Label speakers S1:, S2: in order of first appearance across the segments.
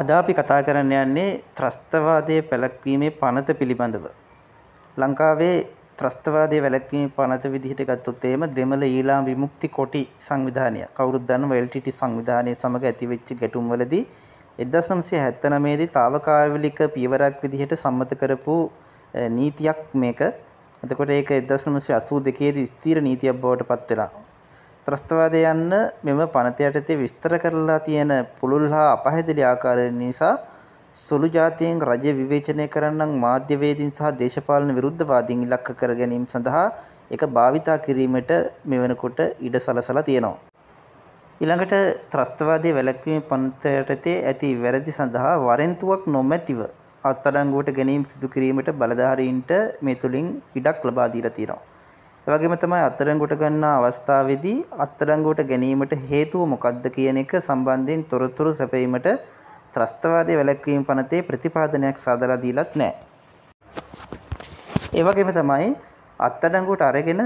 S1: අද අපි කතා කරන්න යන්නේ ත්‍රස්තවාදය පැළැක්වීමේ පනත පිළිබඳව. ලංකාවේ ත්‍රස්තවාදය වැළැක්වීම පනත විදිහට ගත්තොත් එහෙම දෙමළ ඊළාම් විමුක්ති කොටි සංවිධානය කවුරුත් දන්නව LTT සංවිධානය සමග ඇතිවෙච්ච ගැටුම්වලදී 1979 දී తాවකාලික පියවරක් විදිහට සම්මත කරපු නීතියක් මේක. එතකොට ඒක 1982 දී ස්ථිර නීතියක් බවට පත් වෙලා ත්‍රස්තවාදය යන්න මෙම පනත යටතේ විස්තර කරලා තියෙන පුළුල් හා අපහැදිලි ආකාරය නිසා සුළු ජාතීන් රජය විවේචනය කරන්නම් මාධ්‍යවේදීන් සහ දේශපාලන විරුද්ධවාදීන් ඉලක්ක කර ගැනීම සඳහා එක භාවිතා කිරීමට මෙවනකොට ඉඩ සලසලා තියෙනවා. ඊළඟට ත්‍රස්තවාදී වැළැක්වීම පනත යටතේ ඇති වැරදි සඳහා වරෙන්තුවක් නොමැතිව අත්අඩංගුවට ගැනීම සිදු කිරීමට බලධාරීන්ට මේ තුලින් ඉඩක් ලබා දීලා තියෙනවා. ඒ වගේම තමයි අත්අඩංගුවට ගන්න අවස්ථාවේදී අත්අඩංගුවට ගැනීමට හේතුව මොකක්ද කියන එක සම්බන්ධයෙන් තොරතුරු සැපයීමට ත්‍රස්තවාදී වැළැක්වීම පනතේ ප්‍රතිපාදනයක් සාදලා දීලත් නැහැ. ඒ වගේම තමයි අත්අඩංගුවට අරගෙන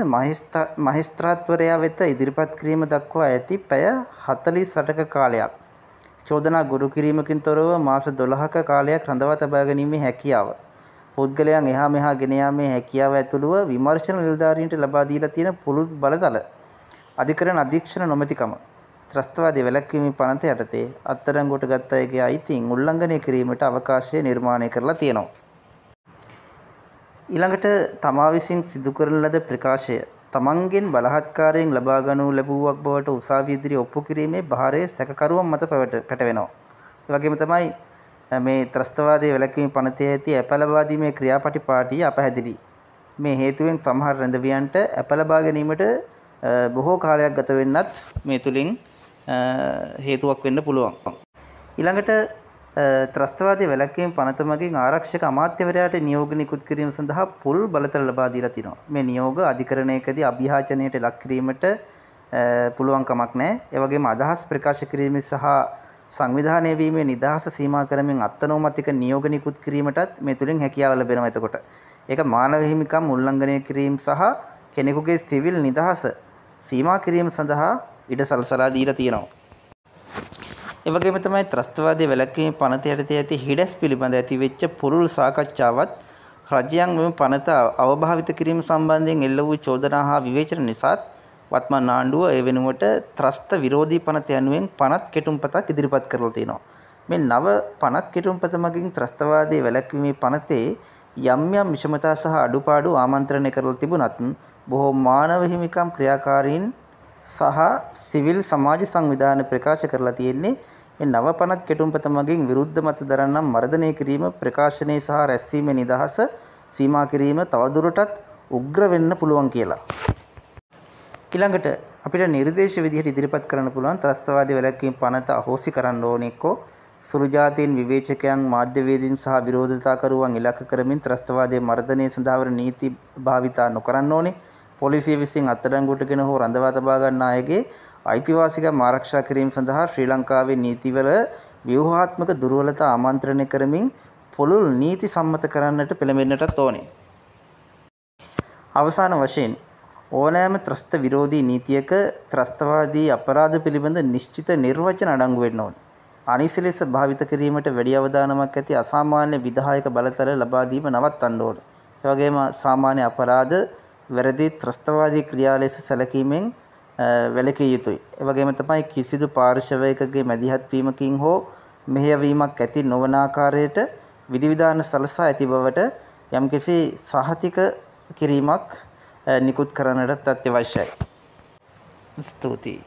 S1: මහිස්ත්‍රාත්වරයා වෙත ඉදිරිපත් කිරීම දක්වා ඇති පැය 48ක කාලයක් චෝදනා ගුරු කිරීමකින් තොරව මාස 12ක කාලයක් රඳවා තබා ගැනීමේ හැකියාව පුද්ගලයන් එහා මෙහා ගෙන යාමේ හැකියාව ඇතුළුව විමර්ශන නිලධාරීන්ට ලබා දීලා තියෙන පුළු බලතල අධිකරණ අධීක්ෂණ නොමැතිකම ත්‍රස්තවාදී වැළැක්වීමේ පනත යටතේ අත්අඩංගුවට ගත් අයගේ අයිතීන් උල්ලංඝනය කිරීමට අවකාශය නිර්මාණය කරලා තියෙනවා. ඊළඟට තමා විසින් සිදු කරන ලද ප්‍රකාශය තමන්ගෙන් බලහත්කාරයෙන් ලබා ගනු ලැබුවක් බවට උසාවි ඉදිරියේ ඔප්පු කිරීමේ භාරයේ සැකකරුවන් මත පැටවෙනවා. ඒ වගේම තමයි මේ ත්‍රස්තවාදයේ වැළැක්වීම පනතේ ඇති ඇපලබාදීමේ ක්‍රියාපටිපාටි අපහැදිලි. මේ හේතුවෙන් සමහර රැඳවියන්ට ඇපලබා ගැනීමට බොහෝ කාලයක් ගත වෙන්නත් මේ තුලින් හේතුවක් වෙන්න පුළුවන්. ඊළඟට ත්‍රස්තවාදී වැළැක්වීම පනත මගින් ආරක්ෂක අමාත්‍යවරයාට නියෝග නිකුත් කිරීම සඳහා පුල් බලතල ලබා දීලා තිනවා. මේ නියෝග අධිකරණයකදී අභියාචනයට ලක් කිරීමට පුළුවන් කමක් නැහැ. ඒ වගේම අදහස් ප්‍රකාශ කිරීම සහ සංවිධානය වීමේ නිදහස සීමා කරමින් අත්නෝමතික නියෝග නිකුත් කිරීමටත් මේ තුලින් හැකියාව ලැබෙනවා එතකොට. ඒක මානව හිමිකම් උල්ලංඝනය කිරීම සහ කෙනෙකුගේ සිවිල් නිදහස සීමා කිරීම සඳහා ඉඩ සලසලා දීලා තියෙනවා. ඒ වගේම තමයි ත්‍රස්තවාදී වැළැක්වීම පනත යටතේ ඇති හිඩැස් පිළිබඳ ඇති වෙච්ච පුරුල් සාකච්ඡාවත් රජයන් මෙම පනත අවභාවිත කිරීම සම්බන්ධයෙන් එල්ල වූ චෝදනා හා විවේචන නිසාත් වත්මන් ආණ්ඩුව ඒ වෙනුවට ත්‍රස්ත විරෝධී පනත යනුවෙන් පනත් කෙටුම්පතක් ඉදිරිපත් කරලා තියෙනවා. මේ නව පනත් කෙටුම්පත මගින් ත්‍රස්තවාදී වැළැක්වීමේ පනතේ යම් යම් විෂමතා සහ අඩුපාඩු ආමන්ත්‍රණය කරලා තිබුණත් බොහෝ මානව හිමිකම් ක්‍රියාකාරීන් සහ සිවිල් සමාජ සංවිධාන ප්‍රකාශ කරලා තියෙන්නේ මේ නව පනත් කෙටුම්පත මගින් විරුද්ධ මත දරන්නම් මර්ධනය කිරීම ප්‍රකාශනයේ සහ රැස්වීමේ නිදහස සීමා කිරීම තවදුරටත් උග්‍ර වෙන්න පුළුවන් කියලා. ඊළඟට අපිට නිර්දේශ විදිහට ඉදිරිපත් කරන්න පුළුවන් ත්‍රස්තවාදී වැළැක්වීම පනත අහෝසි කරන්න ඕනේ එක්කෝ සුළු ජාතීන් විවේචකයන් මාධ්‍යවේදීන් සහ විරෝධතාකරුවන් ඉලක්ක කරමින් ත්‍රස්තවාදයේ මර්ධනය සඳහා වන නීති භාවිතා නොකරන්න ඕනේ පොලිසිය විසින් අත්අඩංගුවටගෙන හෝ රඳවා තබා ගන්න අයගේ අයිතිවාසිකම් ආරක්ෂා කිරීම සඳහා ශ්‍රී ලංකාවේ නීතිවල ව්‍යුහාත්මක දුර්වලතා ආමන්ත්‍රණය කරමින් පොළොල් නීති සම්මත කරන්නට පෙළඹෙන්නටත් ඕනේ. අවසාන වශයෙන් ඕනෑම ත්‍රස්ත විරෝධී නීතියක ත්‍රස්තවාදී අපරාධ පිළිබඳ නිශ්චිත නිර්වචන අඩංගු වෙන්න ඕනේ. අනිසි ලෙස භාවිත කිරීමට වැඩි අවධානමක් ඇති අසාමාන්‍ය විධායක බලතල ලබා දීම නවත්තන්න ඕනේ. ඒ වගේම සාමාන්‍ය අපරාධ වැරදි ත්‍රස්තවාදී ක්‍රියා ලෙස සැලකීමෙන් වැළකී යුතුයි. ඒ වගේම තමයි කිසිදු පාර්ශවයකගේ මැදිහත් වීමකින් හෝ මෙහෙයවීමක් ඇති නොවන ආකාරයට විධිවිධාන සලසා ඇති බවට යම්කිසි සහතික කිරීමක් නිකුත් කරනටත් අත්‍යවශ්‍යයි. ස්තුතියි